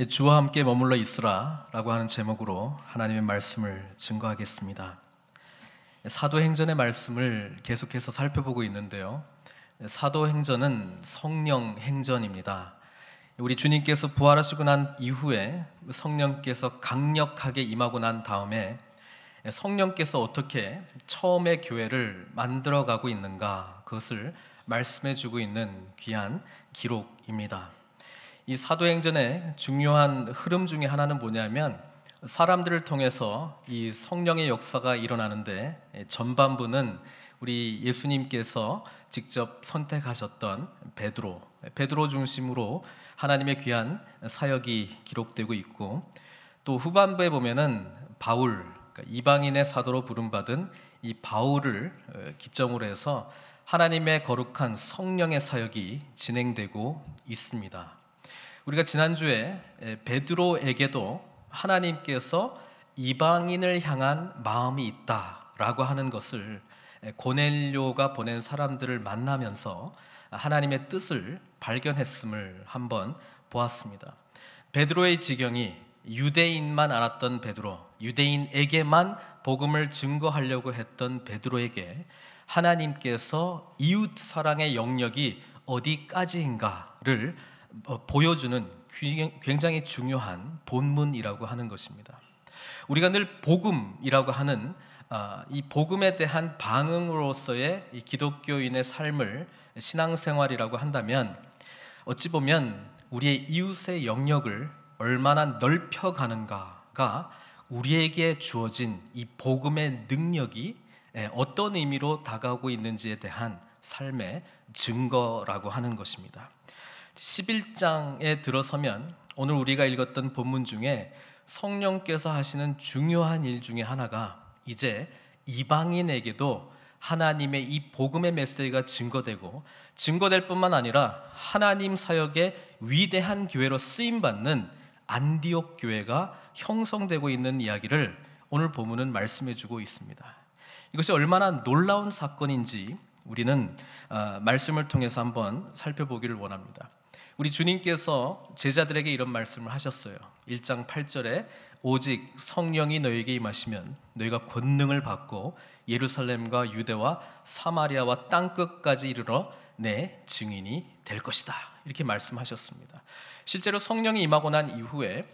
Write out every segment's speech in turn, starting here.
예, 주와 함께 머물러 있으라라고 하는 제목으로 하나님의 말씀을 증거하겠습니다. 예, 사도행전의 말씀을 계속해서 살펴보고 있는데요. 예, 사도행전은 성령 행전입니다. 우리 주님께서 부활하시고 난 이후에 성령께서 강력하게 임하고 난 다음에 성령께서 어떻게 처음의 교회를 만들어가고 있는가 그것을 말씀해주고 있는 귀한 기록입니다. 이 사도행전의 중요한 흐름 중의 하나는 뭐냐면 사람들을 통해서 이 성령의 역사가 일어나는데 전반부는 우리 예수님께서 직접 선택하셨던 베드로, 베드로 중심으로 하나님의 귀한 사역이 기록되고 있고 또 후반부에 보면은 바울, 그러니까 이방인의 사도로 부름받은 이 바울을 어, 기점으로 해서 하나님의 거룩한 성령의 사역이 진행되고 있습니다. 우리가 지난주에 베드로에게도 하나님께서 이방인을 향한 마음이 있다라고 하는 것을 고넬료가 보낸 사람들을 만나면서 하나님의 뜻을 발견했음을 한번 보았습니다. 베드로의 지경이 유대인만 알았던 베드로, 유대인에게만 복음을 증거하려고 했던 베드로에게 하나님께서 이웃 사랑의 영역이 어디까지인가를 어, 보여주는 굉장히 중요한 본문이라고 하는 것입니다. 우리가 늘 복음이라고 하는 아, 이 복음에 대한 반응으로서의 기독교인의 삶을 신앙생활이라고 한다면 어찌 보면 우리의 이웃의 영역을 얼마나 넓혀가는가가 우리에게 주어진 이 복음의 능력이 예, 어떤 의미로 다가오고 있는지에 대한 삶의 증거라고 하는 것입니다. 11장에 들어서면 오늘 우리가 읽었던 본문 중에 성령께서 하시는 중요한 일 중에 하나가 이제 이방인에게도 하나님의 이 복음의 메시지가 증거되고 증거될 뿐만 아니라 하나님 사역의 위대한 교회로 쓰임 받는 안디옥 교회가 형성되고 있는 이야기를 오늘 본문은 말씀해 주고 있습니다. 이것이 얼마나 놀라운 사건인지 우리는 어, 말씀을 통해서 한번 살펴보기를 원합니다. 우리 주님께서 제자들에게 이런 말씀을 하셨어요. 1장 8절에 오직 성령이 너희에게 임하시면 너희가 권능을 받고 예루살렘과 유대와 사마리아와 땅 끝까지 이르러 내 증인이 될 것이다. 이렇게 말씀하셨습니다. 실제로 성령이 임하고 난 이후에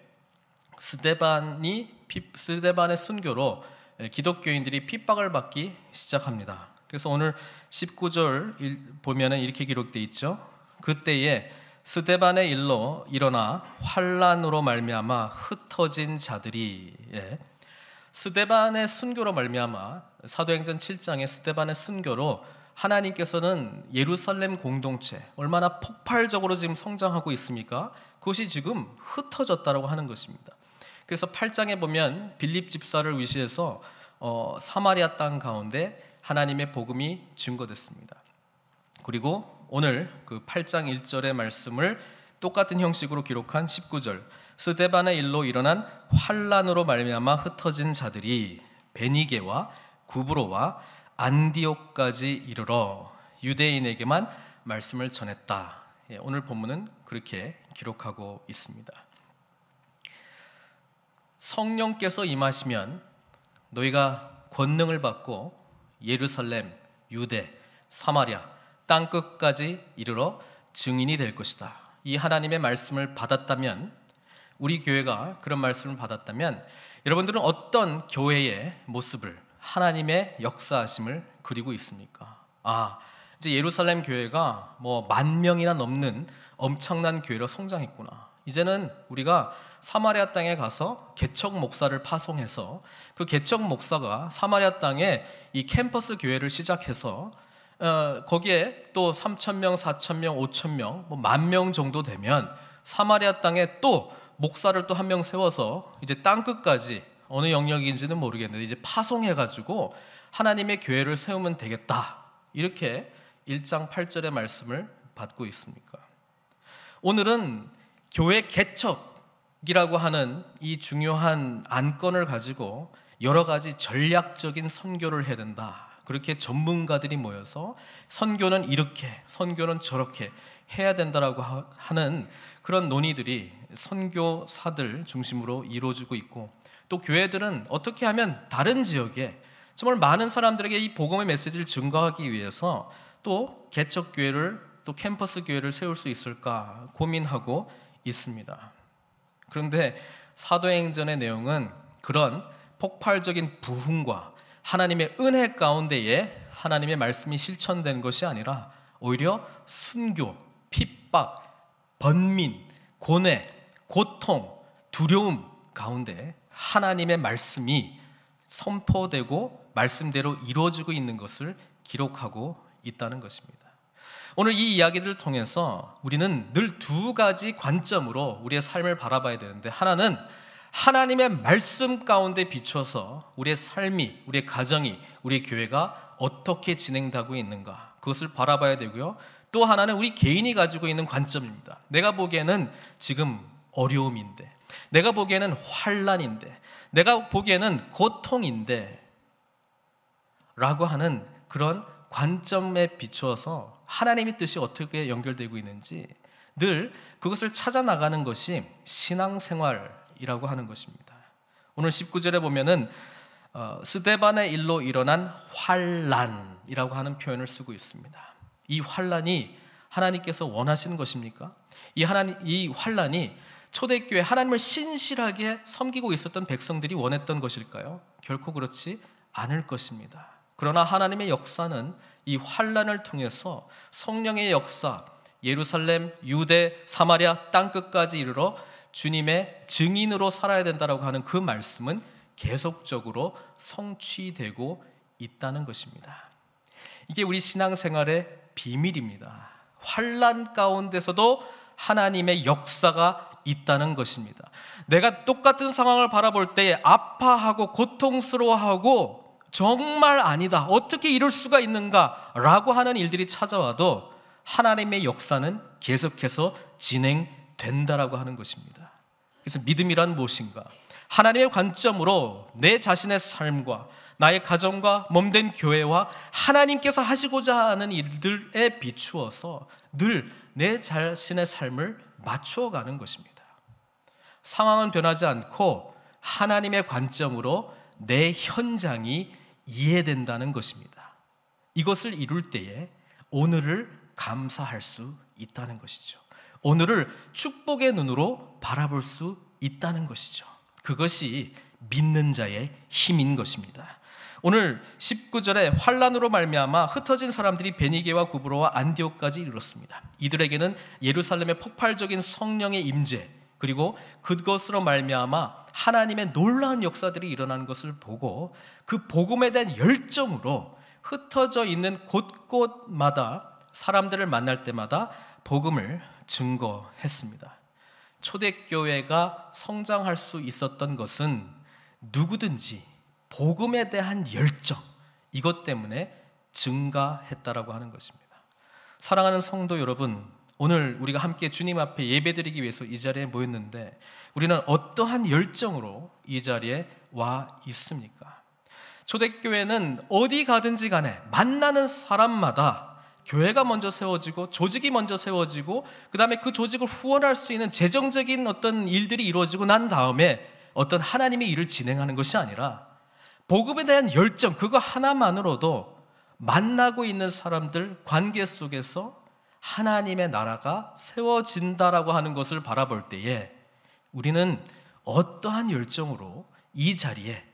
스데반이 스데반의 순교로 기독교인들이 핍박을 받기 시작합니다. 그래서 오늘 19절 보면은 이렇게 기록돼 있죠. 그때에 스데반의 일로 일어나 환란으로 말미암아 흩어진 자들이 예. 스데반의 순교로 말미암아 사도행전 7장의 스데반의 순교로 하나님께서는 예루살렘 공동체 얼마나 폭발적으로 지금 성장하고 있습니까? 그것이 지금 흩어졌다라고 하는 것입니다. 그래서 8장에 보면 빌립 집사를 위시해서 어, 사마리아 땅 가운데 하나님의 복음이 증거됐습니다. 그리고 오늘 그 8장 1절의 말씀을 똑같은 형식으로 기록한 19절 스데반의 일로 일어난 환란으로 말미암아 흩어진 자들이 베니게와 구브로와 안디옥까지 이르러 유대인에게만 말씀을 전했다. 예, 오늘 본문은 그렇게 기록하고 있습니다. 성령께서 임하시면 너희가 권능을 받고 예루살렘, 유대, 사마리아 땅 끝까지 이르러 증인이 될 것이다. 이 하나님의 말씀을 받았다면 우리 교회가 그런 말씀을 받았다면 여러분들은 어떤 교회의 모습을 하나님의 역사하심을 그리고 있습니까? 아, 이제 예루살렘 교회가 뭐 만 명이나 넘는 엄청난 교회로 성장했구나. 이제는 우리가 사마리아 땅에 가서 개척 목사를 파송해서 그 개척 목사가 사마리아 땅에 이 캠퍼스 교회를 시작해서 어, 거기에 또 3천 명, 4천 명, 5천 명, 뭐 만 명 정도 되면 사마리아 땅에 또 목사를 또 한 명 세워서 이제 땅 끝까지 어느 영역인지는 모르겠는데 이제 파송해 가지고 하나님의 교회를 세우면 되겠다. 이렇게 1장 8절의 말씀을 받고 있습니까? 오늘은 교회 개척이라고 하는 이 중요한 안건을 가지고 여러 가지 전략적인 선교를 해야 된다. 그렇게 전문가들이 모여서 선교는 이렇게, 선교는 저렇게 해야 된다라고 하는 그런 논의들이 선교사들 중심으로 이루어지고 있고 또 교회들은 어떻게 하면 다른 지역에 정말 많은 사람들에게 이 복음의 메시지를 증거하기 위해서 또 개척 교회를 또 캠퍼스 교회를 세울 수 있을까 고민하고 있습니다. 그런데 사도행전의 내용은 그런 폭발적인 부흥과 하나님의 은혜 가운데에 하나님의 말씀이 실천된 것이 아니라 오히려 순교, 핍박, 번민, 고뇌, 고통, 두려움 가운데 하나님의 말씀이 선포되고 말씀대로 이루어지고 있는 것을 기록하고 있다는 것입니다. 오늘 이 이야기들을 통해서 우리는 늘 두 가지 관점으로 우리의 삶을 바라봐야 되는데 하나는 하나님의 말씀 가운데 비춰서 우리의 삶이, 우리의 가정이, 우리의 교회가 어떻게 진행되고 있는가 그것을 바라봐야 되고요. 또 하나는 우리 개인이 가지고 있는 관점입니다. 내가 보기에는 지금 어려움인데, 내가 보기에는 환란인데, 내가 보기에는 고통인데 라고 하는 그런 관점에 비추어서 하나님의 뜻이 어떻게 연결되고 있는지 늘 그것을 찾아 나가는 것이 신앙생활 이라고 하는 것입니다. 오늘 19절에 보면은 어, 스데반의 일로 일어난 환란이라고 하는 표현을 쓰고 있습니다. 이 환란이 하나님께서 원하시는 것입니까? 이 하나님 이 환란이 초대교회 하나님을 신실하게 섬기고 있었던 백성들이 원했던 것일까요? 결코 그렇지 않을 것입니다. 그러나 하나님의 역사는 이 환란을 통해서 성령의 역사 예루살렘, 유대, 사마리아 땅 끝까지 이르러 주님의 증인으로 살아야 된다라고 하는 그 말씀은 계속적으로 성취되고 있다는 것입니다. 이게 우리 신앙생활의 비밀입니다. 환란 가운데서도 하나님의 역사가 있다는 것입니다. 내가 똑같은 상황을 바라볼 때 아파하고 고통스러워하고 정말 아니다. 어떻게 이럴 수가 있는가? 라고 하는 일들이 찾아와도 하나님의 역사는 계속해서 진행 된다라고 하는 것입니다. 그래서 믿음이란 무엇인가? 하나님의 관점으로 내 자신의 삶과 나의 가정과 몸된 교회와 하나님께서 하시고자 하는 일들에 비추어서 늘 내 자신의 삶을 맞추가는 것입니다. 상황은 변하지 않고 하나님의 관점으로 내 현장이 이해된다는 것입니다. 이것을 이룰 때에 오늘을 감사할 수 있다는 것이죠. 오늘을 축복의 눈으로 바라볼 수 있다는 것이죠. 그것이 믿는 자의 힘인 것입니다. 오늘 19절에 환란으로 말미암아 흩어진 사람들이 베니게와 구브로와 안디옥까지 이르렀습니다. 이들에게는 예루살렘의 폭발적인 성령의 임재 그리고 그것으로 말미암아 하나님의 놀라운 역사들이 일어난 것을 보고 그 복음에 대한 열정으로 흩어져 있는 곳곳마다 사람들을 만날 때마다 복음을 증거했습니다. 초대교회가 성장할 수 있었던 것은 누구든지 복음에 대한 열정, 이것 때문에 증가했다라고 하는 것입니다. 사랑하는 성도 여러분, 오늘 우리가 함께 주님 앞에 예배드리기 위해서 이 자리에 모였는데 우리는 어떠한 열정으로 이 자리에 와 있습니까? 초대교회는 어디 가든지 간에 만나는 사람마다 교회가 먼저 세워지고 조직이 먼저 세워지고 그다음에 그 조직을 후원할 수 있는 재정적인 어떤 일들이 이루어지고 난 다음에 어떤 하나님의 일을 진행하는 것이 아니라 복음에 대한 열정 그거 하나만으로도 만나고 있는 사람들 관계 속에서 하나님의 나라가 세워진다라고 하는 것을 바라볼 때에 우리는 어떠한 열정으로 이 자리에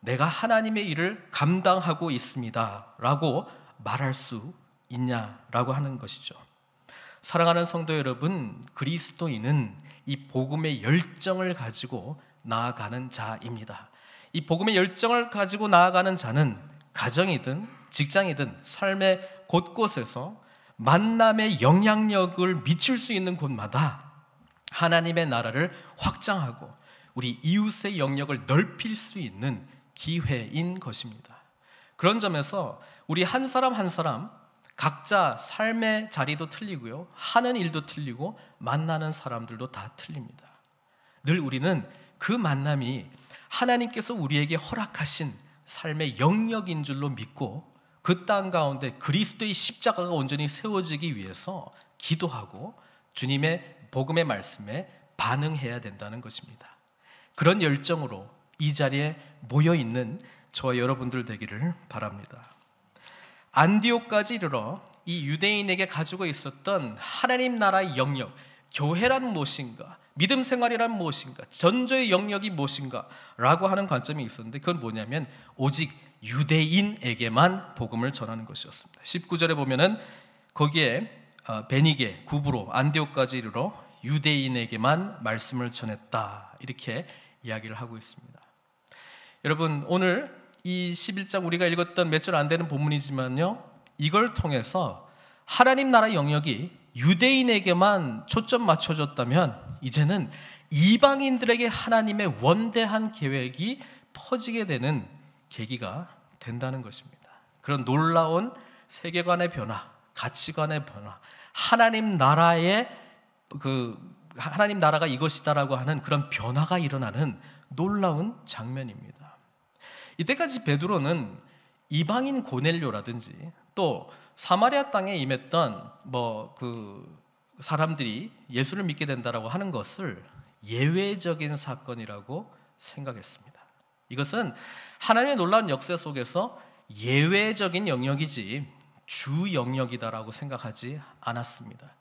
내가 하나님의 일을 감당하고 있습니다라고 말할 수 있냐라고 하는 것이죠. 사랑하는 성도 여러분, 그리스도인은 이 복음의 열정을 가지고 나아가는 자입니다. 이 복음의 열정을 가지고 나아가는 자는 가정이든 직장이든 삶의 곳곳에서 만남의 영향력을 미칠 수 있는 곳마다 하나님의 나라를 확장하고 우리 이웃의 영역을 넓힐 수 있는 기회인 것입니다. 그런 점에서 우리 한 사람 한 사람 각자 삶의 자리도 틀리고요. 하는 일도 틀리고 만나는 사람들도 다 틀립니다. 늘 우리는 그 만남이 하나님께서 우리에게 허락하신 삶의 영역인 줄로 믿고 그 땅 가운데 그리스도의 십자가가 온전히 세워지기 위해서 기도하고 주님의 복음의 말씀에 반응해야 된다는 것입니다. 그런 열정으로 이 자리에 모여 있는 저와 여러분들 되기를 바랍니다. 안디옥까지 이르러 이 유대인에게 가지고 있었던 하나님 나라의 영역, 교회란 무엇인가, 믿음 생활이란 무엇인가, 전조의 영역이 무엇인가 라고 하는 관점이 있었는데 그건 뭐냐면 오직 유대인에게만 복음을 전하는 것이었습니다. 19절에 보면은 거기에 어, 베니게, 구부로, 안디옥까지 이르러 유대인에게만 말씀을 전했다. 이렇게 이야기를 하고 있습니다. 여러분, 오늘 이 11장 우리가 읽었던 몇절안 되는 본문이지만요. 이걸 통해서 하나님 나라 영역이 유대인에게만 초점 맞춰졌다면 이제는 이방인들에게 하나님의 원대한 계획이 퍼지게 되는 계기가 된다는 것입니다. 그런 놀라운 세계관의 변화, 가치관의 변화, 하나님 나라의 그 하나님 나라가 이것이다라고 하는 그런 변화가 일어나는 놀라운 장면입니다. 이때까지 베드로는 이방인 고넬료라든지 또 사마리아 땅에 임했던 뭐 그 사람들이 예수를 믿게 된다라고 하는 것을 예외적인 사건이라고 생각했습니다. 이것은 하나님의 놀라운 역사 속에서 예외적인 영역이지 주 영역이다라고 생각하지 않았습니다.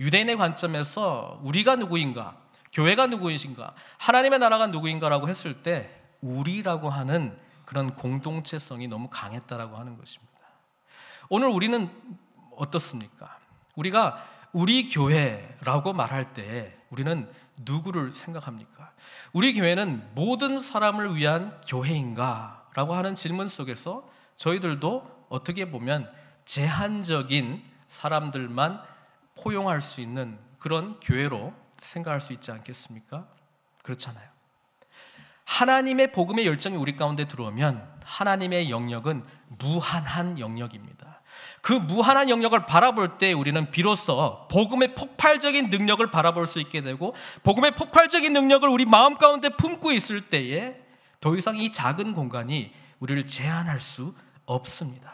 유대인의 관점에서 우리가 누구인가, 교회가 누구인가, 하나님의 나라가 누구인가라고 했을 때 우리라고 하는 그런 공동체성이 너무 강했다라고 하는 것입니다. 오늘 우리는 어떻습니까? 우리가 우리 교회라고 말할 때 우리는 누구를 생각합니까? 우리 교회는 모든 사람을 위한 교회인가? 라고 하는 질문 속에서 저희들도 어떻게 보면 제한적인 사람들만 포용할 수 있는 그런 교회로 생각할 수 있지 않겠습니까? 그렇잖아요. 하나님의 복음의 열정이 우리 가운데 들어오면 하나님의 영역은 무한한 영역입니다. 그 무한한 영역을 바라볼 때 우리는 비로소 복음의 폭발적인 능력을 바라볼 수 있게 되고 복음의 폭발적인 능력을 우리 마음 가운데 품고 있을 때에 더 이상 이 작은 공간이 우리를 제한할 수 없습니다.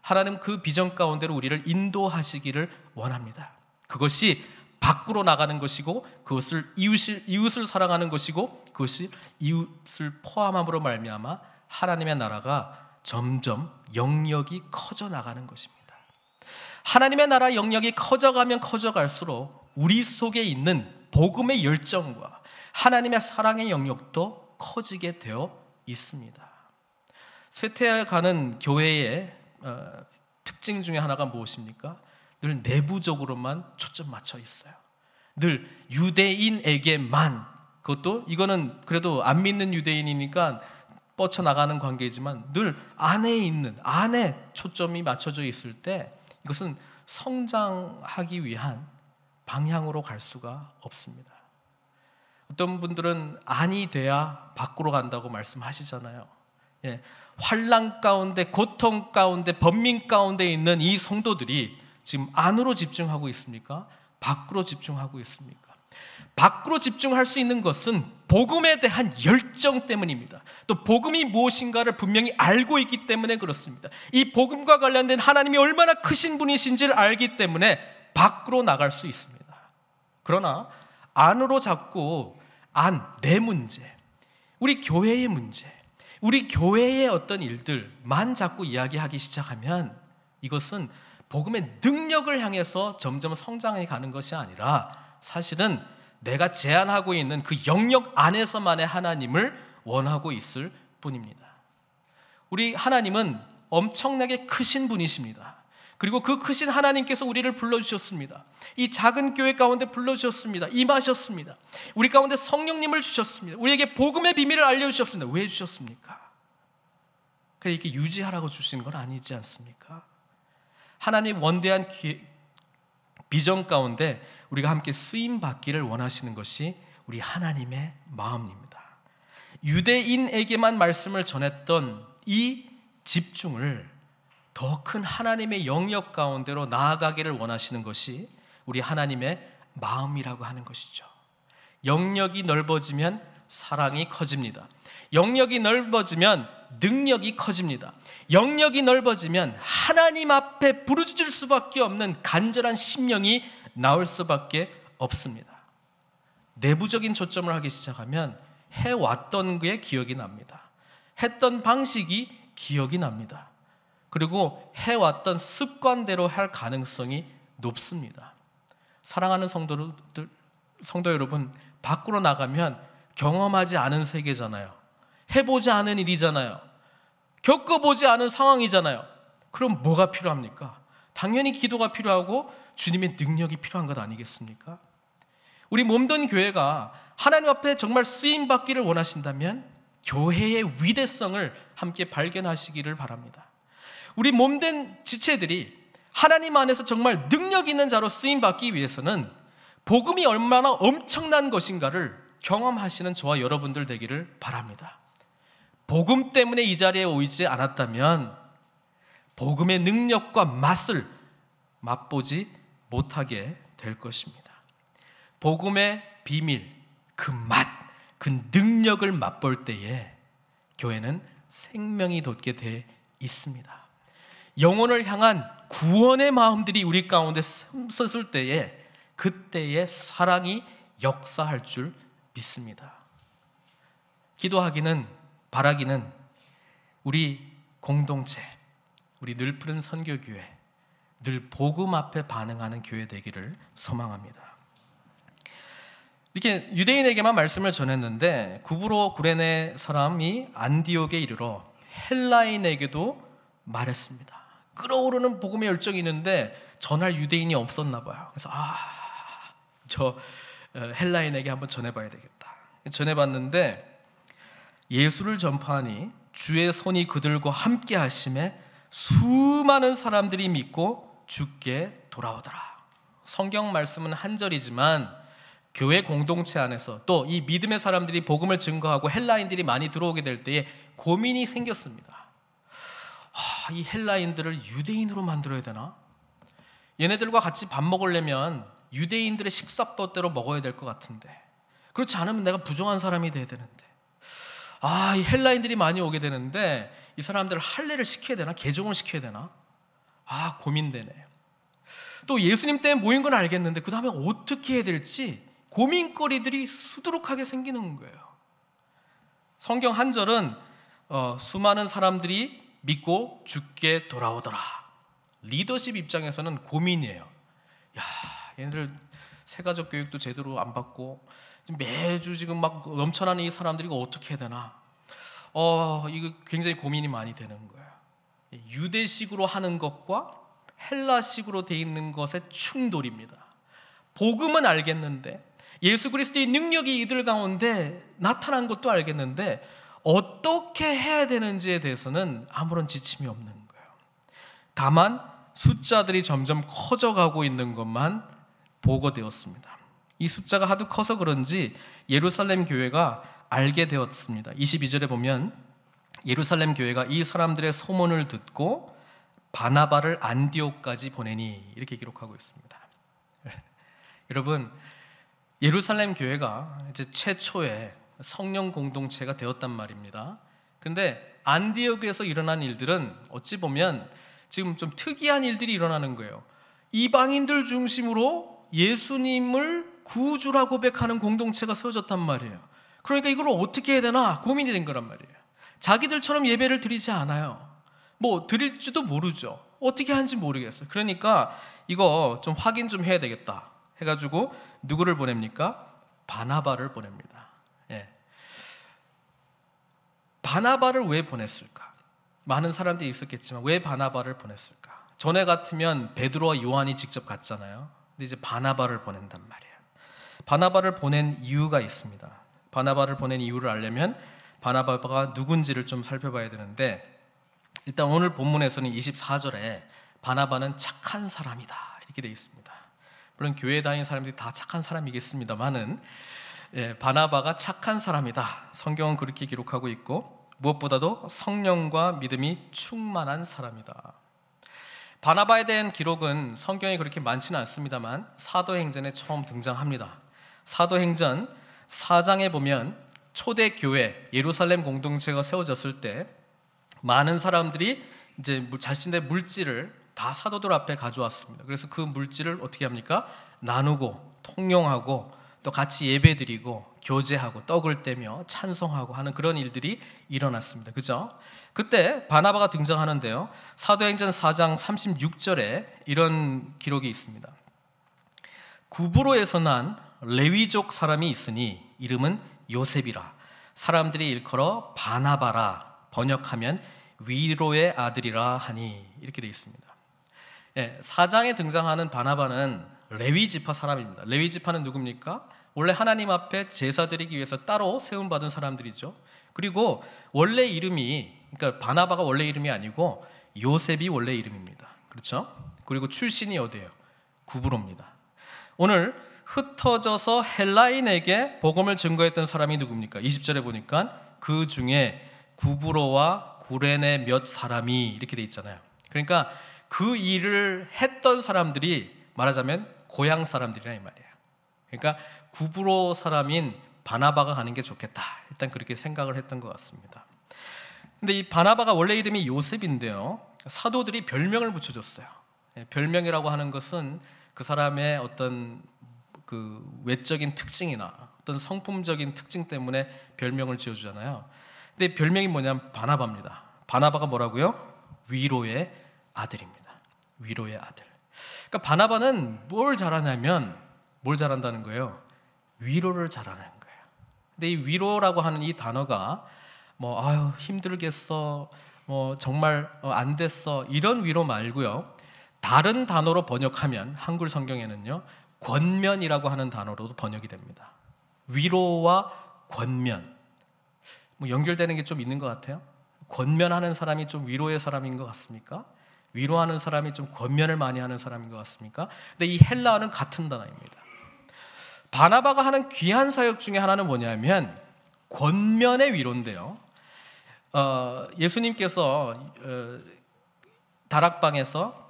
하나님 그 비전 가운데로 우리를 인도하시기를 원합니다. 그것이 밖으로 나가는 것이고 그것을 이웃을, 이웃을 사랑하는 것이고 그것이 이웃을 포함함으로 말미암아 하나님의 나라가 점점 영역이 커져 나가는 것입니다. 하나님의 나라 영역이 커져가면 커져갈수록 우리 속에 있는 복음의 열정과 하나님의 사랑의 영역도 커지게 되어 있습니다. 쇠퇴해 가는 교회의 어, 특징 중에 하나가 무엇입니까? 늘 내부적으로만 초점 맞춰 있어요. 늘 유대인에게만 그것도 이거는 그래도 안 믿는 유대인이니까 뻗쳐나가는 관계이지만 늘 안에 있는 안에 초점이 맞춰져 있을 때 이것은 성장하기 위한 방향으로 갈 수가 없습니다. 어떤 분들은 안이 돼야 밖으로 간다고 말씀하시잖아요. 예, 환란 가운데 고통 가운데 범민 가운데 있는 이 성도들이 지금 안으로 집중하고 있습니까? 밖으로 집중하고 있습니까? 밖으로 집중할 수 있는 것은 복음에 대한 열정 때문입니다. 또 복음이 무엇인가를 분명히 알고 있기 때문에 그렇습니다. 이 복음과 관련된 하나님이 얼마나 크신 분이신지를 알기 때문에 밖으로 나갈 수 있습니다. 그러나 안으로 잡고 안 내 문제, 우리 교회의 문제, 우리 교회의 어떤 일들만 자꾸 이야기하기 시작하면 이것은 복음의 능력을 향해서 점점 성장해 가는 것이 아니라 사실은 내가 제안하고 있는 그 영역 안에서만의 하나님을 원하고 있을 뿐입니다. 우리 하나님은 엄청나게 크신 분이십니다. 그리고 그 크신 하나님께서 우리를 불러주셨습니다. 이 작은 교회 가운데 불러주셨습니다. 임하셨습니다. 우리 가운데 성령님을 주셨습니다. 우리에게 복음의 비밀을 알려주셨습니다. 왜 주셨습니까? 그래, 이렇게 유지하라고 주신 건 아니지 않습니까? 하나님 원대한 비전 가운데 우리가 함께 쓰임 받기를 원하시는 것이 우리 하나님의 마음입니다. 유대인에게만 말씀을 전했던 이 집중을 더 큰 하나님의 영역 가운데로 나아가기를 원하시는 것이 우리 하나님의 마음이라고 하는 것이죠. 영역이 넓어지면 사랑이 커집니다. 영역이 넓어지면 능력이 커집니다. 영역이 넓어지면 하나님 앞에 부르짖을 수밖에 없는 간절한 심령이 나올 수밖에 없습니다. 내부적인 초점을 하기 시작하면 해왔던 게 기억이 납니다. 했던 방식이 기억이 납니다. 그리고 해왔던 습관대로 할 가능성이 높습니다. 사랑하는 성도들, 성도 여러분, 밖으로 나가면 경험하지 않은 세계잖아요. 해보지 않은 일이잖아요. 겪어보지 않은 상황이잖아요. 그럼 뭐가 필요합니까? 당연히 기도가 필요하고 주님의 능력이 필요한 것 아니겠습니까? 우리 몸든 교회가 하나님 앞에 정말 쓰임 받기를 원하신다면 교회의 위대성을 함께 발견하시기를 바랍니다. 우리 몸된 지체들이 하나님 안에서 정말 능력 있는 자로 쓰임 받기 위해서는 복음이 얼마나 엄청난 것인가를 경험하시는 저와 여러분들 되기를 바랍니다. 복음 때문에 이 자리에 오지 않았다면 복음의 능력과 맛을 맛보지 못하게 될 것입니다. 복음의 비밀, 그 맛, 그 능력을 맛볼 때에 교회는 생명이 돋게 돼 있습니다. 영혼을 향한 구원의 마음들이 우리 가운데 섰을 때에 그때의 사랑이 역사할 줄 믿습니다. 기도하기는 바라기는 우리 공동체, 우리 늘 푸른 선교교회, 늘 복음 앞에 반응하는 교회 되기를 소망합니다. 이렇게 유대인에게만 말씀을 전했는데 구부로 구레네 사람이 안디옥에 이르러 헬라인에게도 말했습니다. 끓어오르는 복음의 열정이 있는데 전할 유대인이 없었나 봐요. 그래서 아, 저 어, 헬라인에게 한번 전해봐야 되겠다. 전해봤는데 예수를 전파하니 주의 손이 그들과 함께 하심에 수많은 사람들이 믿고 주께 돌아오더라. 성경 말씀은 한 절이지만 교회 공동체 안에서 또 이 믿음의 사람들이 복음을 증거하고 헬라인들이 많이 들어오게 될 때에 고민이 생겼습니다. 아, 이 헬라인들을 유대인으로 만들어야 되나? 얘네들과 같이 밥 먹으려면 유대인들의 식사법대로 먹어야 될 것 같은데 그렇지 않으면 내가 부정한 사람이 돼야 되는데 아, 이 헬라인들이 많이 오게 되는데 이 사람들을 할례를 시켜야 되나? 개종을 시켜야 되나? 아, 고민되네요. 또 예수님 때문에 모인 건 알겠는데 그 다음에 어떻게 해야 될지 고민거리들이 수두룩하게 생기는 거예요. 성경 한 절은 어, 수많은 사람들이 믿고 죽게 돌아오더라. 리더십 입장에서는 고민이에요. 야, 얘네들 세가족 교육도 제대로 안 받고 매주 지금 막 넘쳐나는 이 사람들이 어떻게 해야 되나? 어, 이거 굉장히 고민이 많이 되는 거예요. 유대식으로 하는 것과 헬라식으로 돼 있는 것의 충돌입니다. 복음은 알겠는데 예수 그리스도의 능력이 이들 가운데 나타난 것도 알겠는데 어떻게 해야 되는지에 대해서는 아무런 지침이 없는 거예요. 다만 숫자들이 점점 커져가고 있는 것만 보고되었습니다. 이 숫자가 하도 커서 그런지 예루살렘 교회가 알게 되었습니다. 22절에 보면 예루살렘 교회가 이 사람들의 소문을 듣고 바나바를 안디옥까지 보내니 이렇게 기록하고 있습니다. 여러분 예루살렘 교회가 이제 최초의 성령 공동체가 되었단 말입니다. 근데 안디옥에서 일어난 일들은 어찌 보면 지금 좀 특이한 일들이 일어나는 거예요. 이방인들 중심으로 예수님을 구주라 고백하는 공동체가 세워졌단 말이에요. 그러니까 이걸 어떻게 해야 되나 고민이 된 거란 말이에요. 자기들처럼 예배를 드리지 않아요. 뭐 드릴지도 모르죠. 어떻게 하는지 모르겠어요. 그러니까 이거 좀 확인 좀 해야 되겠다 해가지고 누구를 보냅니까? 바나바를 보냅니다. 예. 바나바를 왜 보냈을까? 많은 사람들이 있었겠지만 왜 바나바를 보냈을까? 전에 같으면 베드로와 요한이 직접 갔잖아요. 근데 이제 바나바를 보낸단 말이에요. 바나바를 보낸 이유가 있습니다. 바나바를 보낸 이유를 알려면 바나바가 누군지를 좀 살펴봐야 되는데 일단 오늘 본문에서는 24절에 바나바는 착한 사람이다 이렇게 되어 있습니다. 물론 교회 다니는 사람들이 다 착한 사람이겠습니다만은 예, 바나바가 착한 사람이다. 성경은 그렇게 기록하고 있고 무엇보다도 성령과 믿음이 충만한 사람이다. 바나바에 대한 기록은 성경에 그렇게 많지는 않습니다만 사도행전에 처음 등장합니다. 사도행전 4장에 보면 초대 교회 예루살렘 공동체가 세워졌을 때 많은 사람들이 이제 자신의 물질을 다 사도들 앞에 가져왔습니다. 그래서 그 물질을 어떻게 합니까? 나누고 통용하고 또 같이 예배드리고 교제하고 떡을 떼며 찬송하고 하는 그런 일들이 일어났습니다. 그죠? 그때 바나바가 등장하는데요. 사도행전 4장 36절에 이런 기록이 있습니다. 구부로에서난 레위족 사람이 있으니 이름은 요셉이라 사람들이 일컬어 바나바라 번역하면 위로의 아들이라 하니 이렇게 되어 있습니다. 예, 사장에 등장하는 바나바는 레위 지파 사람입니다. 레위 지파는 누굽니까? 원래 하나님 앞에 제사 드리기 위해서 따로 세움 받은 사람들이죠. 그리고 원래 이름이 그러니까 바나바가 원래 이름이 아니고 요셉이 원래 이름입니다. 그렇죠? 그리고 출신이 어디예요? 구브로입니다. 오늘 흩어져서 헬라인에게 복음을 증거했던 사람이 누굽니까? 20절에 보니까 그 중에 구브로와 구레네 몇 사람이 이렇게 돼 있잖아요. 그러니까 그 일을 했던 사람들이 말하자면 고향 사람들이란 말이에요. 그러니까 구브로 사람인 바나바가 가는 게 좋겠다. 일단 그렇게 생각을 했던 것 같습니다. 근데 이 바나바가 원래 이름이 요셉인데요. 사도들이 별명을 붙여줬어요. 예, 별명이라고 하는 것은 그 사람의 어떤 그 외적인 특징이나 어떤 성품적인 특징 때문에 별명을 지어주잖아요. 근데 별명이 뭐냐면 바나바입니다. 바나바가 뭐라고요? 위로의 아들입니다. 위로의 아들. 그러니까 바나바는 뭘 잘하냐면 뭘 잘한다는 거예요? 위로를 잘하는 거예요. 근데 이 위로라고 하는 이 단어가 뭐 아유 힘들겠어, 뭐 정말 어, 안 됐어 이런 위로 말고요. 다른 단어로 번역하면 한글 성경에는요 권면이라고 하는 단어로도 번역이 됩니다. 위로와 권면. 뭐 연결되는 게 좀 있는 것 같아요. 권면하는 사람이 좀 위로의 사람인 것 같습니까? 위로하는 사람이 좀 권면을 많이 하는 사람인 것 같습니까? 근데 이 헬라어는 같은 단어입니다. 바나바가 하는 귀한 사역 중에 하나는 뭐냐면 권면의 위로인데요. 어, 예수님께서 어, 다락방에서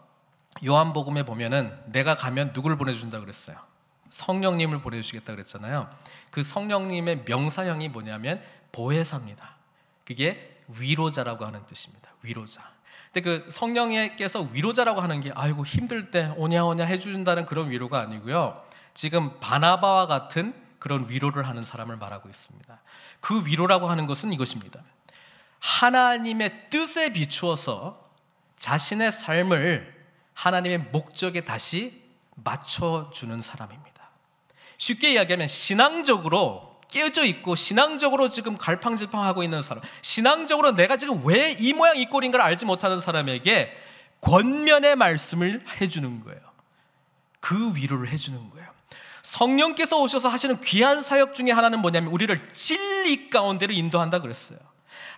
요한복음에 보면은 내가 가면 누굴 보내준다 그랬어요. 성령님을 보내주시겠다 그랬잖아요. 그 성령님의 명사형이 뭐냐면 보혜사입니다. 그게 위로자라고 하는 뜻입니다. 위로자. 근데 그 성령께서 위로자라고 하는 게 아이고 힘들 때 오냐오냐 해준다는 그런 위로가 아니고요. 지금 바나바와 같은 그런 위로를 하는 사람을 말하고 있습니다. 그 위로라고 하는 것은 이것입니다. 하나님의 뜻에 비추어서 자신의 삶을 하나님의 목적에 다시 맞춰주는 사람입니다. 쉽게 이야기하면 신앙적으로 깨져 있고 신앙적으로 지금 갈팡질팡하고 있는 사람, 신앙적으로 내가 지금 왜 이 모양 이 꼴인 걸 알지 못하는 사람에게 권면의 말씀을 해주는 거예요. 그 위로를 해주는 거예요. 성령께서 오셔서 하시는 귀한 사역 중에 하나는 뭐냐면 우리를 진리 가운데로 인도한다 그랬어요.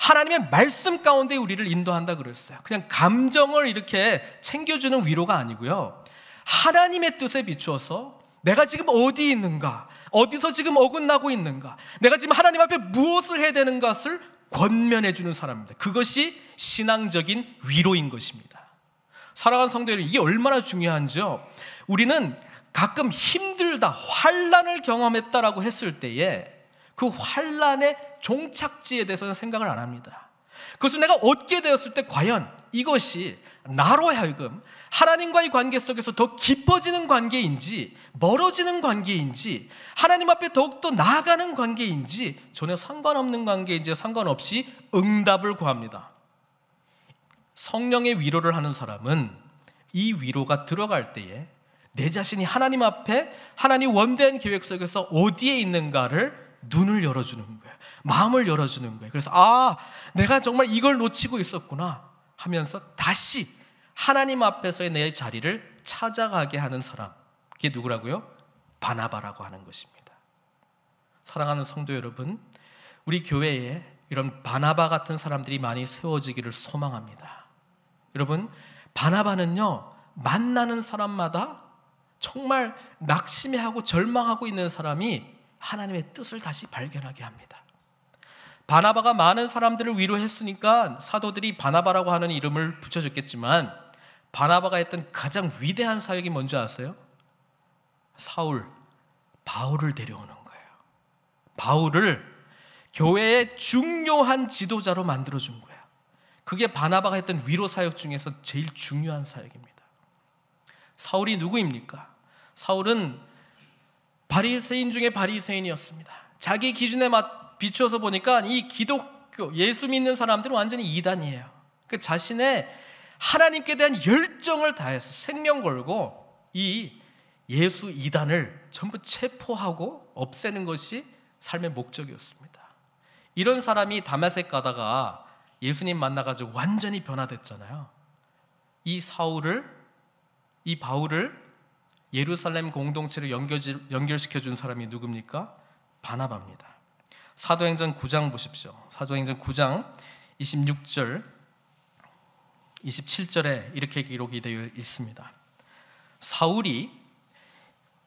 하나님의 말씀 가운데 우리를 인도한다 그랬어요. 그냥 감정을 이렇게 챙겨주는 위로가 아니고요. 하나님의 뜻에 비추어서 내가 지금 어디 있는가? 어디서 지금 어긋나고 있는가? 내가 지금 하나님 앞에 무엇을 해야 되는 것을 권면해 주는 사람입니다. 그것이 신앙적인 위로인 것입니다. 사랑하는 성도 여러분, 이게 얼마나 중요한지요? 우리는 가끔 힘들다, 환란을 경험했다라고 했을 때에 그 환란의 종착지에 대해서는 생각을 안 합니다. 그것을 내가 얻게 되었을 때 과연 이것이 나로 하여금 하나님과의 관계 속에서 더 깊어지는 관계인지 멀어지는 관계인지 하나님 앞에 더욱더 나아가는 관계인지 전혀 상관없는 관계인지 상관없이 응답을 구합니다. 성령의 위로를 하는 사람은 이 위로가 들어갈 때에 내 자신이 하나님 앞에 하나님 원대한 계획 속에서 어디에 있는가를 눈을 열어주는 거예요. 마음을 열어주는 거예요. 그래서, 아, 내가 정말 이걸 놓치고 있었구나 하면서 다시 하나님 앞에서의 내 자리를 찾아가게 하는 사람. 그게 누구라고요? 바나바라고 하는 것입니다. 사랑하는 성도 여러분, 우리 교회에 이런 바나바 같은 사람들이 많이 세워지기를 소망합니다. 여러분, 바나바는요, 만나는 사람마다 정말 낙심해하고 절망하고 있는 사람이 하나님의 뜻을 다시 발견하게 합니다. 바나바가 많은 사람들을 위로했으니까 사도들이 바나바라고 하는 이름을 붙여줬겠지만 바나바가 했던 가장 위대한 사역이 뭔지 아세요? 사울, 바울을 데려오는 거예요. 바울을 교회의 중요한 지도자로 만들어준 거예요. 그게 바나바가 했던 위로 사역 중에서 제일 중요한 사역입니다. 사울이 누구입니까? 사울은 바리새인 중에 바리새인이었습니다. 자기 기준에 맞 비추어서 보니까 이 기독교 예수 믿는 사람들은 완전히 이단이에요. 그 자신의 하나님께 대한 열정을 다해서 생명 걸고 이 예수 이단을 전부 체포하고 없애는 것이 삶의 목적이었습니다. 이런 사람이 다메섹 가다가 예수님 만나가지고 완전히 변화됐잖아요. 이 사울을 이 바울을 예루살렘 공동체를 연결, 시켜준 사람이 누굽니까? 바나바입니다. 사도행전 9장 보십시오. 사도행전 9장 26절, 27절에 이렇게 기록이 되어 있습니다. 사울이,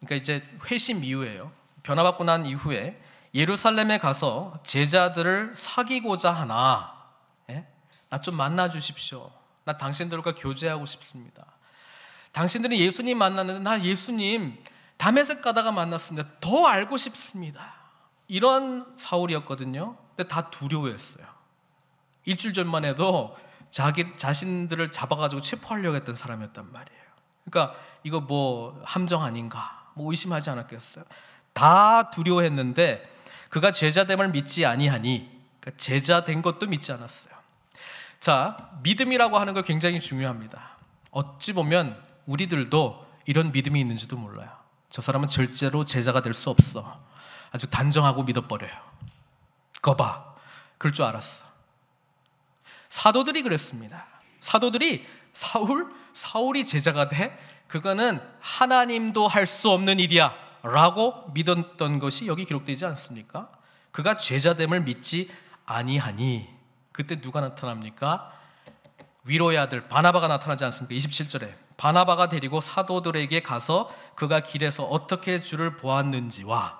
그러니까 이제 회심 이후에요. 변화받고 난 이후에 예루살렘에 가서 제자들을 사귀고자 하나, 예? 나좀 만나 주십시오. 나 당신들과 교제하고 싶습니다. 당신들은 예수님 만났는데 나 예수님 담에색 가다가 만났습니다. 더 알고 싶습니다. 이런 사울이었거든요. 근데 다 두려워했어요. 일주일 전만 해도 자기 자신들을 잡아가지고 체포하려고 했던 사람이었단 말이에요. 그러니까 이거 뭐 함정 아닌가? 뭐 의심하지 않았겠어요? 다 두려워했는데 그가 제자됨을 믿지 아니하니 그러니까 제자된 것도 믿지 않았어요. 자, 믿음이라고 하는 거 굉장히 중요합니다. 어찌 보면 우리들도 이런 믿음이 있는지도 몰라요. 저 사람은 절대로 제자가 될 수 없어. 아주 단정하고 믿어버려요. 거봐. 그럴 줄 알았어. 사도들이 그랬습니다. 사도들이 사울, 사울이 제자가 돼? 그거는 하나님도 할 수 없는 일이야. 라고 믿었던 것이 여기 기록되지 않습니까? 그가 죄자됨을 믿지 아니하니. 그때 누가 나타납니까? 위로의 아들 바나바가 나타나지 않습니까? 27절에 바나바가 데리고 사도들에게 가서 그가 길에서 어떻게 주를 보았는지와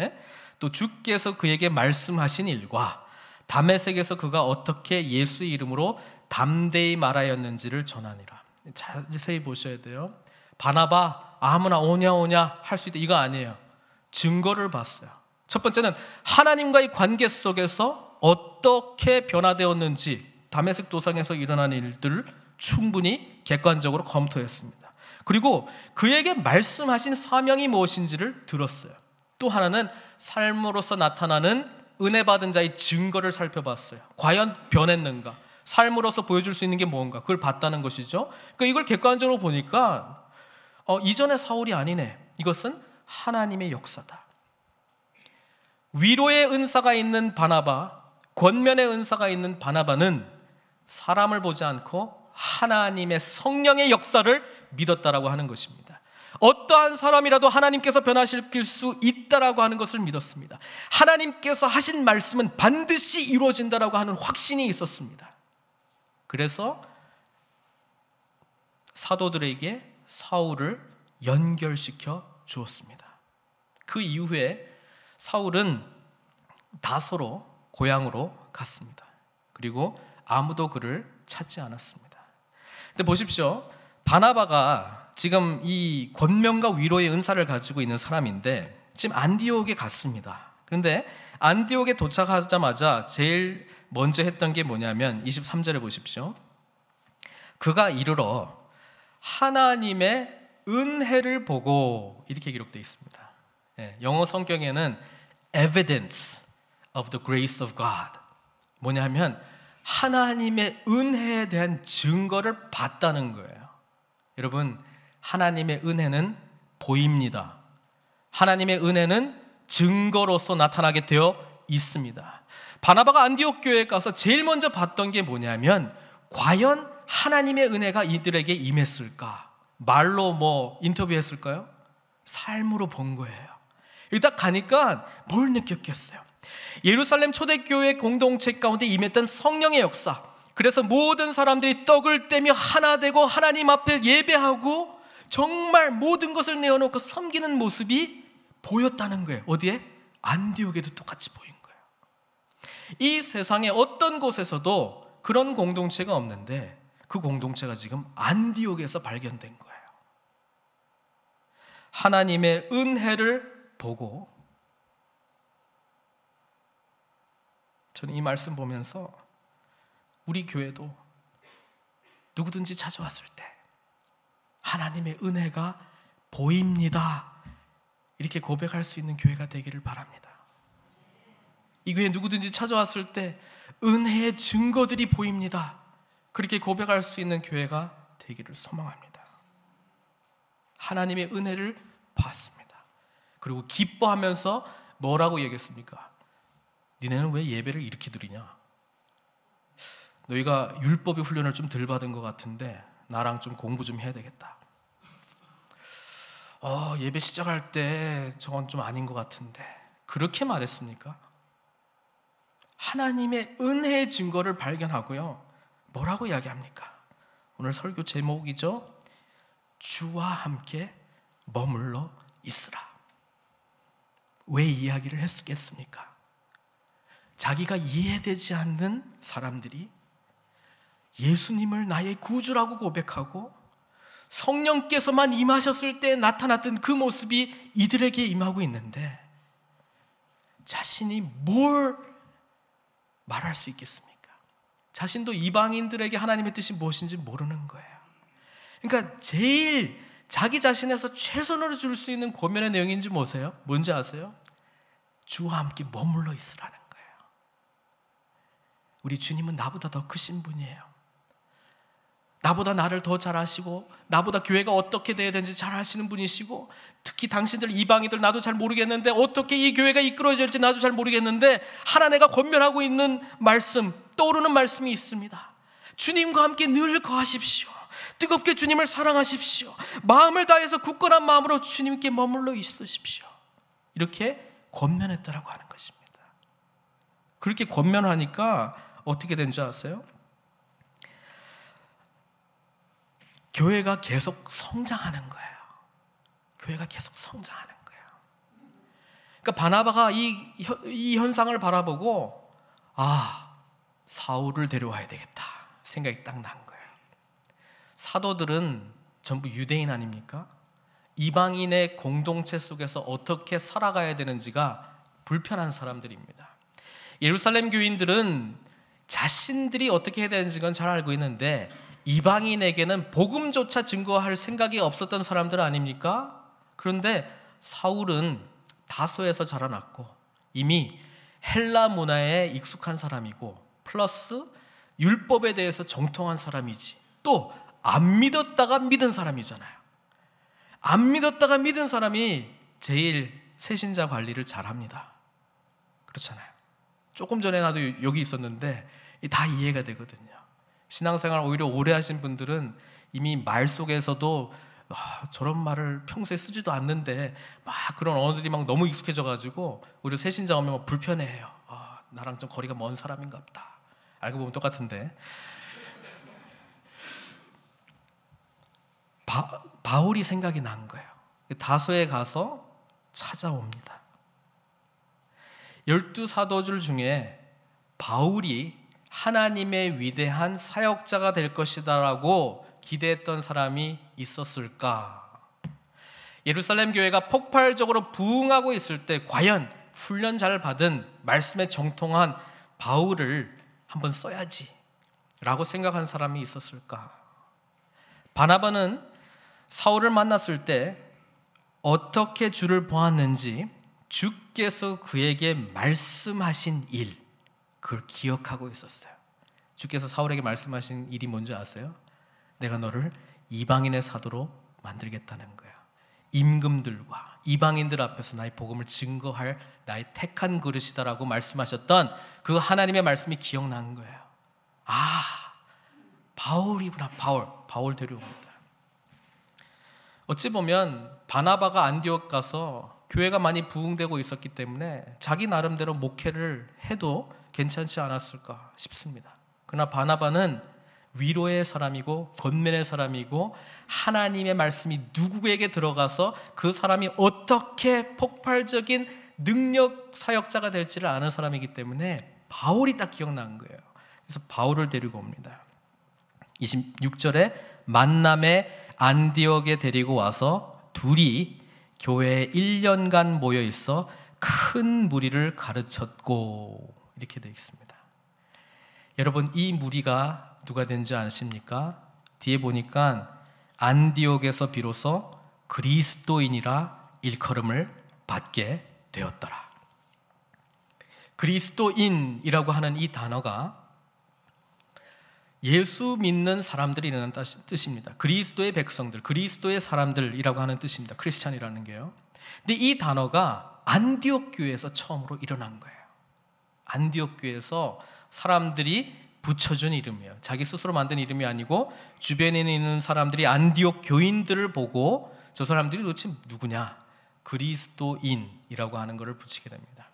예? 또 주께서 그에게 말씀하신 일과 담에색에서 그가 어떻게 예수 이름으로 담대히 말하였는지를 전하니라. 자세히 보셔야 돼요. 바나바 아무나 오냐 오냐 할 수 있다 이거 아니에요. 증거를 봤어요. 첫 번째는 하나님과의 관계 속에서 어떻게 변화되었는지 담에색 도상에서 일어난 일들을 충분히 객관적으로 검토했습니다. 그리고 그에게 말씀하신 사명이 무엇인지를 들었어요. 또 하나는 삶으로서 나타나는 은혜 받은 자의 증거를 살펴봤어요. 과연 변했는가? 삶으로서 보여줄 수 있는 게 뭔가? 그걸 봤다는 것이죠. 그러니까 이걸 객관적으로 보니까 어, 이전의 사울이 아니네. 이것은 하나님의 역사다. 위로의 은사가 있는 바나바, 권면의 은사가 있는 바나바는 사람을 보지 않고 하나님의 성령의 역사를 믿었다라고 하는 것입니다. 어떠한 사람이라도 하나님께서 변화시킬 수 있다라고 하는 것을 믿었습니다. 하나님께서 하신 말씀은 반드시 이루어진다라고 하는 확신이 있었습니다. 그래서 사도들에게 사울을 연결시켜 주었습니다. 그 이후에 사울은 다소로 고향으로 갔습니다. 그리고 아무도 그를 찾지 않았습니다. 근데 보십시오. 바나바가 지금 이권명과 위로의 은사를 가지고 있는 사람인데 지금 안디옥에 갔습니다. 그런데 안디옥에 도착하자마자 제일 먼저 했던 게 뭐냐면 23절에 보십시오. 그가 이르러 하나님의 은혜를 보고 이렇게 기록되어 있습니다. 예, 영어 성경에는 evidence of the grace of God 뭐냐면 하나님의 은혜에 대한 증거를 봤다는 거예요. 여러분, 하나님의 은혜는 보입니다. 하나님의 은혜는 증거로서 나타나게 되어 있습니다. 바나바가 안디옥 교회에 가서 제일 먼저 봤던 게 뭐냐면 과연 하나님의 은혜가 이들에게 임했을까? 말로 뭐 인터뷰했을까요? 삶으로 본 거예요. 일단 가니까 뭘 느꼈겠어요? 예루살렘 초대교회 공동체 가운데 임했던 성령의 역사. 그래서 모든 사람들이 떡을 떼며 하나 되고 하나님 앞에 예배하고 정말 모든 것을 내어놓고 섬기는 모습이 보였다는 거예요. 어디에? 안디옥에도 똑같이 보인 거예요. 이세상에 어떤 곳에서도 그런 공동체가 없는데 그 공동체가 지금 안디옥에서 발견된 거예요. 하나님의 은혜를 보고 저는 이 말씀 보면서 우리 교회도 누구든지 찾아왔을 때 하나님의 은혜가 보입니다. 이렇게 고백할 수 있는 교회가 되기를 바랍니다. 이 교회 누구든지 찾아왔을 때 은혜의 증거들이 보입니다. 그렇게 고백할 수 있는 교회가 되기를 소망합니다. 하나님의 은혜를 봤습니다. 그리고 기뻐하면서 뭐라고 얘기했습니까? 니네는 왜 예배를 이렇게 드리냐? 너희가 율법의 훈련을 좀 덜 받은 것 같은데 나랑 좀 공부 좀 해야 되겠다. 어, 예배 시작할 때 저건 좀 아닌 것 같은데 그렇게 말했습니까? 하나님의 은혜의 증거를 발견하고요. 뭐라고 이야기합니까? 오늘 설교 제목이죠. 주와 함께 머물러 있으라. 왜 이야기를 했겠습니까? 자기가 이해되지 않는 사람들이 예수님을 나의 구주라고 고백하고 성령께서만 임하셨을 때 나타났던 그 모습이 이들에게 임하고 있는데 자신이 뭘 말할 수 있겠습니까? 자신도 이방인들에게 하나님의 뜻이 무엇인지 모르는 거예요. 그러니까 제일 자기 자신에서 최선으로줄 수 있는 고면의 내용인지 뭐세요? 뭔지 아세요? 주와 함께 머물러 있으라는 우리 주님은 나보다 더 크신 분이에요. 나보다 나를 더 잘 아시고 나보다 교회가 어떻게 돼야 되는지 잘 아시는 분이시고 특히 당신들 이방인들 나도 잘 모르겠는데 어떻게 이 교회가 이끌어질지 나도 잘 모르겠는데 하나 내가 권면하고 있는 말씀 떠오르는 말씀이 있습니다. 주님과 함께 늘 거하십시오. 뜨겁게 주님을 사랑하십시오. 마음을 다해서 굳건한 마음으로 주님께 머물러 있으십시오. 이렇게 권면했다라고 하는 것입니다. 그렇게 권면하니까 어떻게 된 줄 아세요? 교회가 계속 성장하는 거예요. 교회가 계속 성장하는 거예요. 그러니까 바나바가 이, 이 현상을 바라보고 아 사울을 데려와야 되겠다 생각이 딱 난 거예요. 사도들은 전부 유대인 아닙니까? 이방인의 공동체 속에서 어떻게 살아가야 되는지가 불편한 사람들입니다. 예루살렘 교인들은 자신들이 어떻게 해야 되는지 건잘 알고 있는데 이방인에게는 복음조차 증거할 생각이 없었던 사람들 아닙니까? 그런데 사울은 다소에서 자라났고 이미 헬라 문화에 익숙한 사람이고 플러스 율법에 대해서 정통한 사람이지 또 안 믿었다가 믿은 사람이잖아요. 안 믿었다가 믿은 사람이 제일 세신자 관리를 잘합니다. 그렇잖아요. 조금 전에 나도 여기 있었는데 다 이해가 되거든요. 신앙생활 오히려 오래 하신 분들은 이미 말 속에서도 아, 저런 말을 평소에 쓰지도 않는데 막 그런 언어들이 막 너무 익숙해져 가지고 오히려 새신자 오면 불편해요 아, 나랑 좀 거리가 먼 사람인가 보다. 알고 보면 똑같은데. 바, 바울이 생각이 난 거예요. 다소에 가서 찾아옵니다. 열두 사도들 중에 바울이 하나님의 위대한 사역자가 될 것이다라고 기대했던 사람이 있었을까? 예루살렘 교회가 폭발적으로 부흥하고 있을 때 과연 훈련 잘 받은 말씀에 정통한 바울을 한번 써야지 라고 생각한 사람이 있었을까? 바나바는 사울을 만났을 때 어떻게 주를 보았는지 주 주께서 그에게 말씀하신 일, 그걸 기억하고 있었어요. 주께서 사울에게 말씀하신 일이 뭔지 아세요? 내가 너를 이방인의 사도로 만들겠다는 거야. 임금들과 이방인들 앞에서 나의 복음을 증거할 나의 택한 그릇이다라고 말씀하셨던 그 하나님의 말씀이 기억난 거예요. 아, 바울이구나, 바울. 바울 데려옵니다. 어찌 보면 바나바가 안디옥 가서 교회가 많이 부흥되고 있었기 때문에 자기 나름대로 목회를 해도 괜찮지 않았을까 싶습니다. 그러나 바나바는 위로의 사람이고 권면의 사람이고 하나님의 말씀이 누구에게 들어가서 그 사람이 어떻게 폭발적인 능력 사역자가 될지를 아는 사람이기 때문에 바울이 딱기억나 거예요. 그래서 바울을 데리고 옵니다. 26절에 만남에 안디옥에 데리고 와서 둘이 교회에 1년간 모여 있어 큰 무리를 가르쳤고 이렇게 되어 있습니다. 여러분 이 무리가 누가 된지 아십니까? 뒤에 보니까 안디옥에서 비로소 그리스도인이라 일컬음을 받게 되었더라. 그리스도인이라고 하는 이 단어가 예수 믿는 사람들이라는 뜻입니다. 그리스도의 백성들, 그리스도의 사람들이라고 하는 뜻입니다. 크리스찬이라는 게요. 근데 이 단어가 안디옥 교회에서 처음으로 일어난 거예요. 안디옥 교회에서 사람들이 붙여준 이름이에요. 자기 스스로 만든 이름이 아니고 주변에 있는 사람들이 안디옥 교인들을 보고 저 사람들이 도대체 누구냐? 그리스도인이라고 하는 것을 붙이게 됩니다.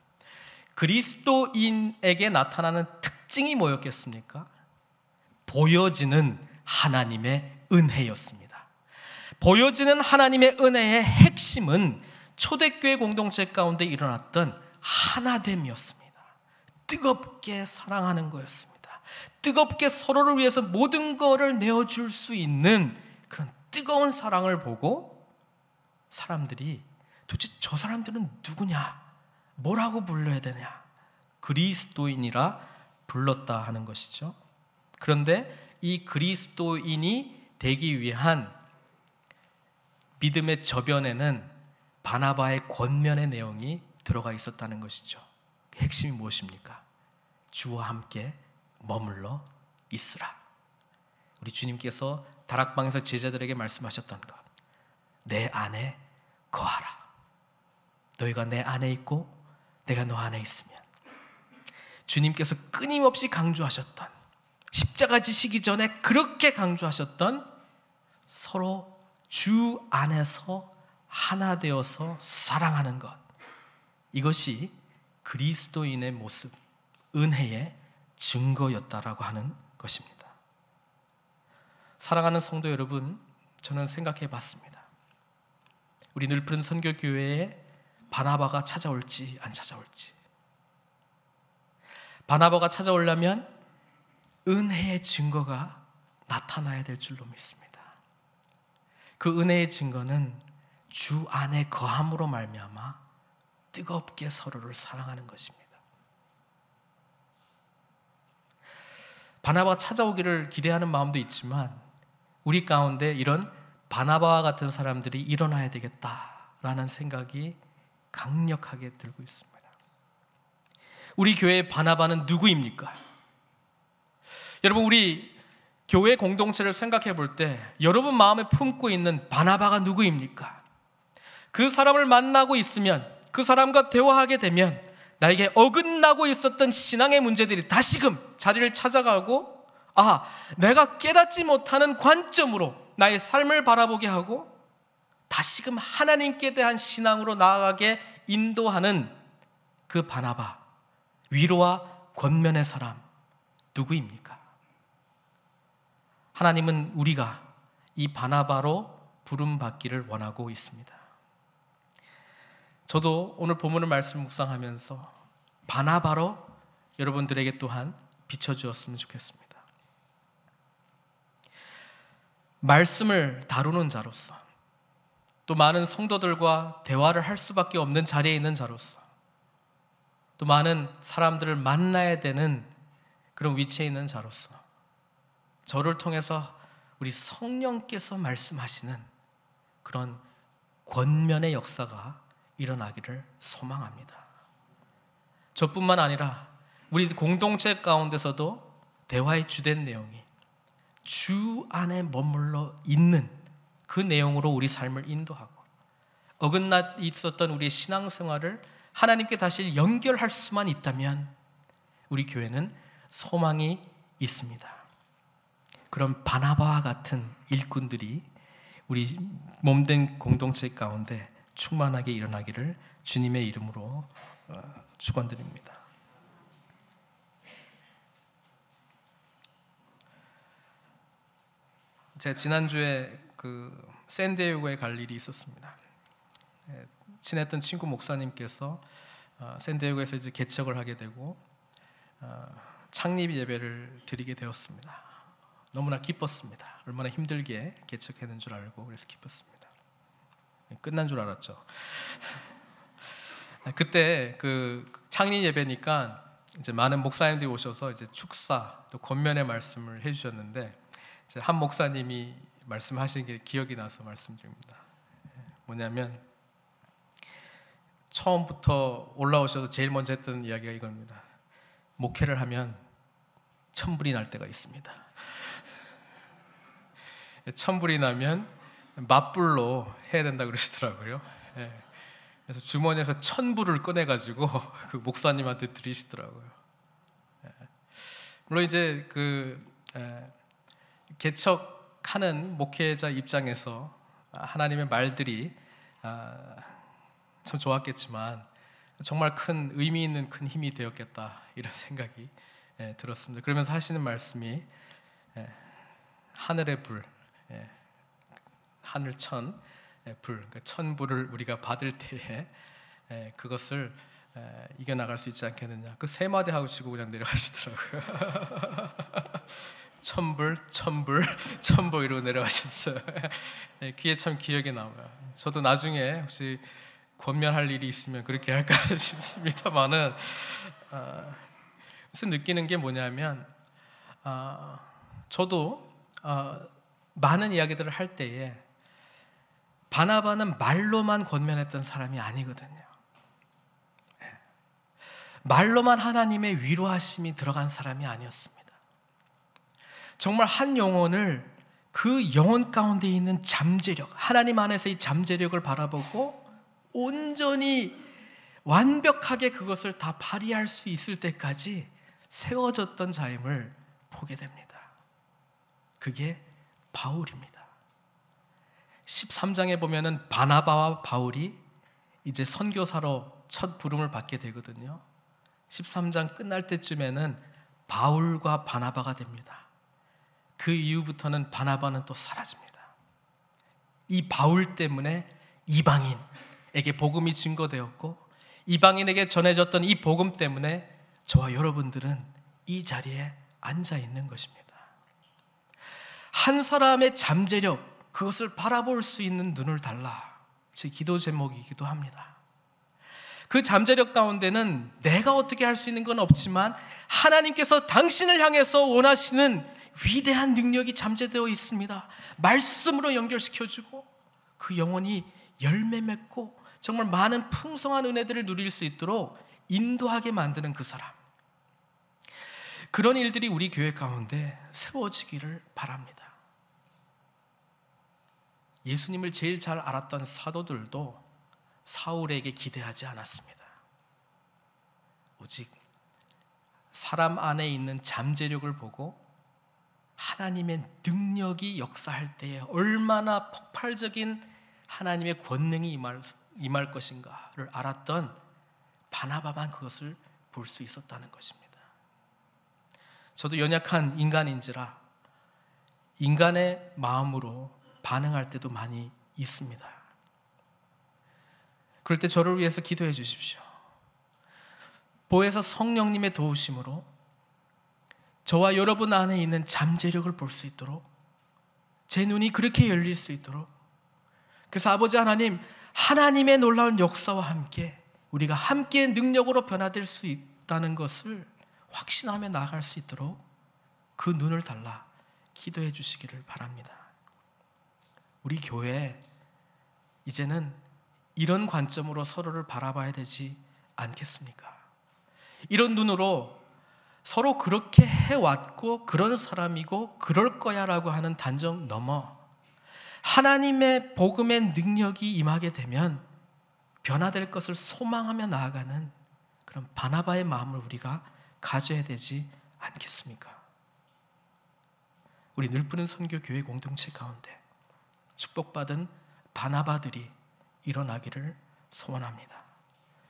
그리스도인에게 나타나는 특징이 뭐였겠습니까? 보여지는 하나님의 은혜였습니다. 보여지는 하나님의 은혜의 핵심은 초대교회 공동체 가운데 일어났던 하나됨이었습니다. 뜨겁게 사랑하는 거였습니다. 뜨겁게 서로를 위해서 모든 것을 내어줄 수 있는 그런 뜨거운 사랑을 보고 사람들이 도대체 저 사람들은 누구냐? 뭐라고 불러야 되냐? 그리스도인이라 불렀다 하는 것이죠. 그런데 이 그리스도인이 되기 위한 믿음의 저변에는 바나바의 권면의 내용이 들어가 있었다는 것이죠. 핵심이 무엇입니까? 주와 함께 머물러 있으라. 우리 주님께서 다락방에서 제자들에게 말씀하셨던 것. 내 안에 거하라. 너희가 내 안에 있고 내가 너 안에 있으면. 주님께서 끊임없이 강조하셨던 십자가 지시기 전에 그렇게 강조하셨던 서로 주 안에서 하나 되어서 사랑하는 것. 이것이 그리스도인의 모습, 은혜의 증거였다라고 하는 것입니다. 사랑하는 성도 여러분, 저는 생각해 봤습니다. 우리 늘푸른 선교교회에 바나바가 찾아올지 안 찾아올지. 바나바가 찾아오려면 은혜의 증거가 나타나야 될 줄로 믿습니다. 그 은혜의 증거는 주 안에 거함으로 말미암아 뜨겁게 서로를 사랑하는 것입니다. 바나바가 찾아오기를 기대하는 마음도 있지만 우리 가운데 이런 바나바와 같은 사람들이 일어나야 되겠다라는 생각이 강력하게 들고 있습니다. 우리 교회의 바나바는 누구입니까? 여러분 우리 교회 공동체를 생각해 볼 때 여러분 마음에 품고 있는 바나바가 누구입니까? 그 사람을 만나고 있으면 그 사람과 대화하게 되면 나에게 어긋나고 있었던 신앙의 문제들이 다시금 자리를 찾아가고 아, 내가 깨닫지 못하는 관점으로 나의 삶을 바라보게 하고 다시금 하나님께 대한 신앙으로 나아가게 인도하는 그 바나바, 위로와 권면의 사람 누구입니까? 하나님은 우리가 이 바나바로 부름 받기를 원하고 있습니다. 저도 오늘 본문을 말씀 묵상하면서 바나바로 여러분들에게 또한 비춰 주었으면 좋겠습니다. 말씀을 다루는 자로서 또 많은 성도들과 대화를 할 수밖에 없는 자리에 있는 자로서 또 많은 사람들을 만나야 되는 그런 위치에 있는 자로서 저를 통해서 우리 성령께서 말씀하시는 그런 권면의 역사가 일어나기를 소망합니다. 저뿐만 아니라 우리 공동체 가운데서도 대화의 주된 내용이 주 안에 머물러 있는 그 내용으로 우리 삶을 인도하고 어긋나 있었던 우리의 신앙생활을 하나님께 다시 연결할 수만 있다면 우리 교회는 소망이 있습니다. 그런 바나바와 같은 일꾼들이 우리 몸된 공동체 가운데 충만하게 일어나기를 주님의 이름으로 어, 축원드립니다. 제가 지난주에 그 샌디에고에 갈 일이 있었습니다. 예, 친했던 친구 목사님께서 어, 샌디에고에서 이제 개척을 하게 되고 어, 창립 예배를 드리게 되었습니다. 너무나 기뻤습니다. 얼마나 힘들게 개척하는 줄 알고 그래서 기뻤습니다. 네, 끝난 줄 알았죠. 아, 그때 그 창린 예배니까 이제 많은 목사님들이 오셔서 이제 축사 또 권면의 말씀을 해주셨는데 한 목사님이 말씀하신 게 기억이 나서 말씀드립니다. 뭐냐면 처음부터 올라오셔서 제일 먼저 했던 이야기가 이겁니다. 목회를 하면 천불이 날 때가 있습니다. 천불이 나면 맞불로 해야 된다 그러시더라고요. 예. 그래서 주머니에서 천불을 꺼내가지고 그 목사님한테 드리시더라고요. 예. 물론 이제 그 예, 개척하는 목회자 입장에서 하나님의 말들이 아, 참 좋았겠지만 정말 큰 의미 있는 큰 힘이 되었겠다 이런 생각이 들었습니다. 그러면서 하시는 말씀이 하늘의 불. 예, 하늘 천 예, 불, 그 천 불을 우리가 받을 때에 예, 그것을 이겨나갈 수 있지 않겠느냐. 그 세 마디 하고 치고 그냥 내려가시더라고요. 천불, 천불, 천불 이러고 내려가셨어요. 그게 참 기억에 남아요. 저도 나중에 혹시 권면할 일이 있으면 그렇게 할까 싶습니다만은 어, 아, 그래 느끼는 게 뭐냐면 어, 저도 어, 많은 이야기들을 할 때에 바나바는 말로만 권면했던 사람이 아니거든요. 예. 말로만 하나님의 위로하심이 들어간 사람이 아니었습니다. 정말 한 영혼을 그 영혼 가운데 있는 잠재력, 하나님 안에서 이 잠재력을 바라보고 온전히 완벽하게 그것을 다 발휘할 수 있을 때까지 세워졌던 자임을 보게 됩니다. 그게 바울입니다. 13장에 보면은 바나바와 바울이 이제 선교사로 첫 부름을 받게 되거든요. 13장 끝날 때쯤에는 바울과 바나바가 됩니다. 그 이후부터는 바나바는 또 사라집니다. 이 바울 때문에 이방인에게 복음이 증거되었고 이방인에게 전해졌던 이 복음 때문에 저와 여러분들은 이 자리에 앉아 있는 것입니다. 한 사람의 잠재력, 그것을 바라볼 수 있는 눈을 달라. 제 기도 제목이기도 합니다. 그 잠재력 가운데는 내가 어떻게 할 수 있는 건 없지만 하나님께서 당신을 향해서 원하시는 위대한 능력이 잠재되어 있습니다. 말씀으로 연결시켜주고 그 영혼이 열매 맺고 정말 많은 풍성한 은혜들을 누릴 수 있도록 인도하게 만드는 그 사람. 그런 일들이 우리 교회 가운데 세워지기를 바랍니다. 예수님을 제일 잘 알았던 사도들도 사울에게 기대하지 않았습니다. 오직 사람 안에 있는 잠재력을 보고 하나님의 능력이 역사할 때에 얼마나 폭발적인 하나님의 권능이 임할, 임할 것인가를 알았던 바나바만 그것을 볼 수 있었다는 것입니다. 저도 연약한 인간인지라 인간의 마음으로 반응할 때도 많이 있습니다. 그럴 때 저를 위해서 기도해 주십시오. 보혜사 성령님의 도우심으로 저와 여러분 안에 있는 잠재력을 볼 수 있도록 제 눈이 그렇게 열릴 수 있도록 그래서 아버지 하나님 하나님의 놀라운 역사와 함께 우리가 함께 능력으로 변화될 수 있다는 것을 확신하며 나아갈 수 있도록 그 눈을 달라 기도해 주시기를 바랍니다. 우리 교회 이제는 이런 관점으로 서로를 바라봐야 되지 않겠습니까? 이런 눈으로 서로 그렇게 해왔고 그런 사람이고 그럴 거야라고 하는 단정 넘어 하나님의 복음의 능력이 임하게 되면 변화될 것을 소망하며 나아가는 그런 바나바의 마음을 우리가 가져야 되지 않겠습니까? 우리 늘 푸는 선교 교회 공동체 가운데 축복받은 바나바들이 일어나기를 소원합니다.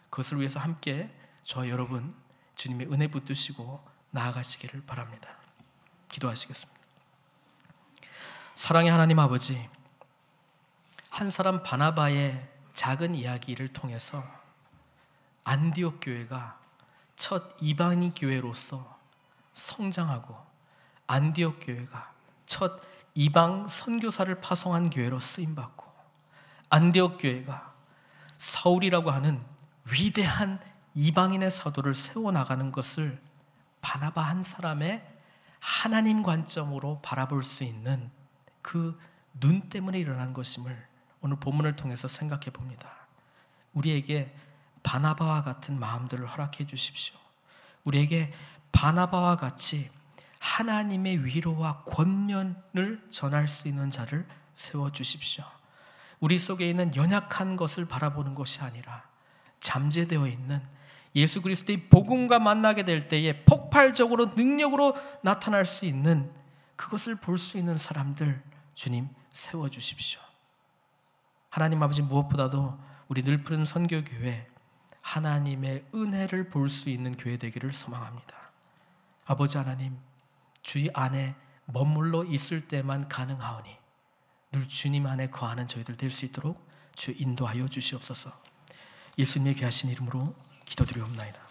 그것을 위해서 함께 저 여러분 주님의 은혜 붙드시고 나아가시기를 바랍니다. 기도하시겠습니다. 사랑의 하나님 아버지, 한 사람 바나바의 작은 이야기를 통해서 안디옥 교회가 첫 이방인 교회로서 성장하고 안디옥 교회가 첫 이방 선교사를 파송한 교회로 쓰임 받고 안디옥 교회가 서울이라고 하는 위대한 이방인의 사도를 세워 나가는 것을 바나바 한 사람의 하나님 관점으로 바라볼 수 있는 그 눈 때문에 일어난 것임을 오늘 본문을 통해서 생각해 봅니다. 우리에게 바나바와 같은 마음들을 허락해 주십시오. 우리에게 바나바와 같이 하나님의 위로와 권면을 전할 수 있는 자를 세워 주십시오. 우리 속에 있는 연약한 것을 바라보는 것이 아니라 잠재되어 있는 예수 그리스도의 복음과 만나게 될 때에 폭발적으로 능력으로 나타날 수 있는 그것을 볼 수 있는 사람들 주님 세워 주십시오. 하나님 아버지 무엇보다도 우리 늘 푸른 선교 교회 하나님의 은혜를 볼 수 있는 교회 되기를 소망합니다. 아버지 하나님 주의 안에 머물러 있을 때만 가능하오니 늘 주님 안에 거하는 저희들 될 수 있도록 주 인도하여 주시옵소서. 예수님의 귀하신 이름으로 기도드리옵나이다.